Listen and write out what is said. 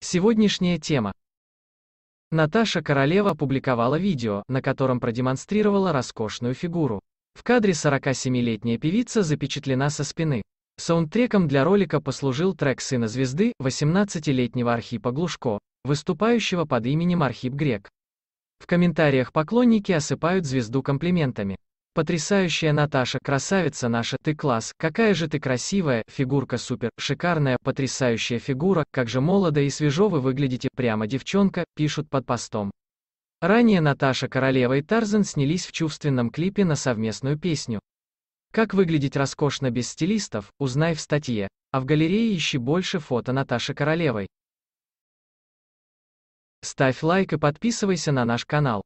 Сегодняшняя тема. Наташа Королева опубликовала видео, на котором продемонстрировала роскошную фигуру. В кадре 47-летняя певица запечатлена со спины. Саундтреком для ролика послужил трек сына звезды, 18-летнего Архипа Глушко, выступающего под именем Архип Грек. В комментариях поклонники осыпают звезду комплиментами. Потрясающая Наташа, красавица наша, ты класс, какая же ты красивая, фигурка супер, шикарная, потрясающая фигура, как же молодо и свежо вы выглядите, прямо девчонка, пишут под постом. Ранее Наташа Королева и Тарзан снялись в чувственном клипе на совместную песню. Как выглядеть роскошно без стилистов, узнай в статье, а в галерее ищи больше фото Наташи Королевой. Ставь лайк и подписывайся на наш канал.